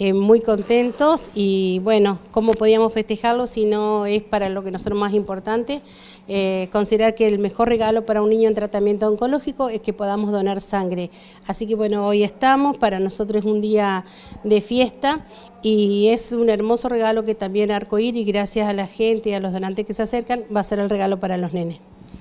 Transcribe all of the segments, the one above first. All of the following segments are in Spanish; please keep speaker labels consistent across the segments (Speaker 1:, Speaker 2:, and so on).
Speaker 1: Eh, muy contentos y bueno, ¿cómo podíamos festejarlo si no es para lo que nosotros más importante? Eh, considerar que el mejor regalo para un niño en tratamiento oncológico es que podamos donar sangre. Así que bueno, hoy estamos, para nosotros es un día de fiesta y es un hermoso regalo que también Arcoíris, gracias a la gente y a los donantes que se acercan, va a ser el regalo para los nenes.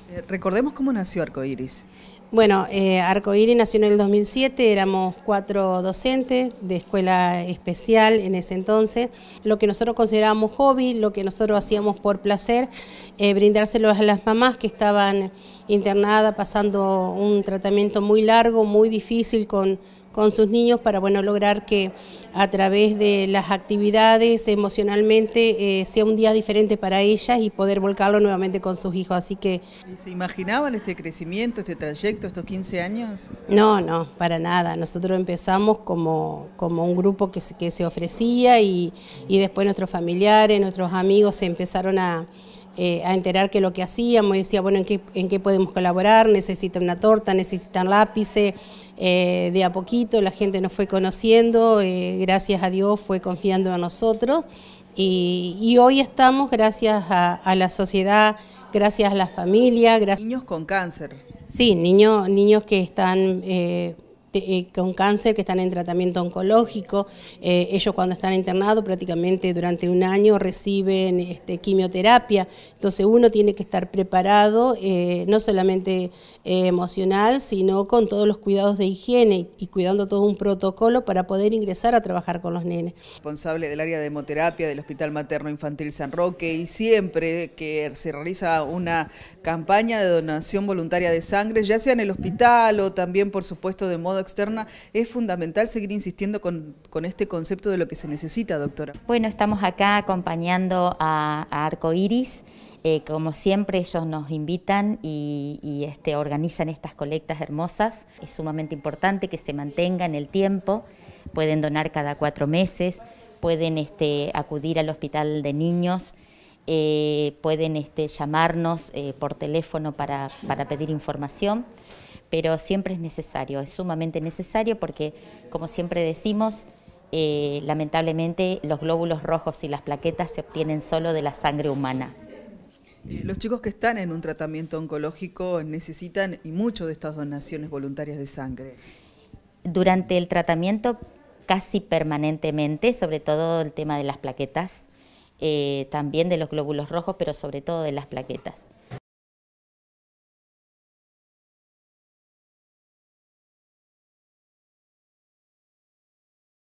Speaker 2: Eh, recordemos cómo nació Arcoiris.
Speaker 1: Bueno, arco eh, Arcoiris nació en el 2007, éramos cuatro docentes de escuela especial en ese entonces. Lo que nosotros considerábamos hobby, lo que nosotros hacíamos por placer, eh, brindárselo a las mamás que estaban internadas, pasando un tratamiento muy largo, muy difícil con con sus niños para bueno, lograr que a través de las actividades emocionalmente eh, sea un día diferente para ellas y poder volcarlo nuevamente con sus hijos. Así que
Speaker 2: ¿Se imaginaban este crecimiento, este trayecto, estos 15 años?
Speaker 1: No, no, para nada. Nosotros empezamos como, como un grupo que se, se ofrecía y después nuestros familiares, nuestros amigos se empezaron a eh, a enterar que lo que hacíamos, decía, bueno, ¿en qué, en qué podemos colaborar, necesitan una torta, necesitan lápices, eh, de a poquito la gente nos fue conociendo, eh, gracias a Dios fue confiando en nosotros y, hoy estamos gracias a, la sociedad, gracias a la familia. Niños con cáncer. Sí, niños, niños que están eh, eh, con cáncer que están en tratamiento oncológico. Eh, ellos cuando están internados prácticamente durante un año reciben este, quimioterapia. Entonces uno tiene que estar preparado, no solamente emocional, sino con todos los cuidados de higiene y, cuidando todo un protocolo para poder ingresar a trabajar con los nenes.
Speaker 2: Responsable del área de hemoterapia del Hospital Materno Infantil San Roque y siempre que se realiza una campaña de donación voluntaria de sangre, ya sea en el hospital o también por supuesto de modo externa, es fundamental seguir insistiendo con, este concepto
Speaker 3: de lo que se necesita, doctora. Bueno, estamos acá acompañando a, Arco Iris. Eh, como siempre, ellos nos invitan y, este, organizan estas colectas hermosas. Es sumamente importante que se mantenga en el tiempo. Pueden donar cada cuatro meses, pueden este, acudir al hospital de niños. Eh, pueden este, llamarnos eh, por teléfono para pedir información pero siempre es necesario, es sumamente necesario porque, como siempre decimos, eh, lamentablemente los glóbulos rojos y las plaquetas se obtienen solo de la sangre humana. Eh, los
Speaker 2: chicos que están en un tratamiento oncológico necesitan y mucho de estas donaciones
Speaker 3: voluntarias de sangre. Durante el tratamiento casi permanentemente, sobre todo el tema de las plaquetas, eh, también de los glóbulos rojos, pero sobre todo de las plaquetas.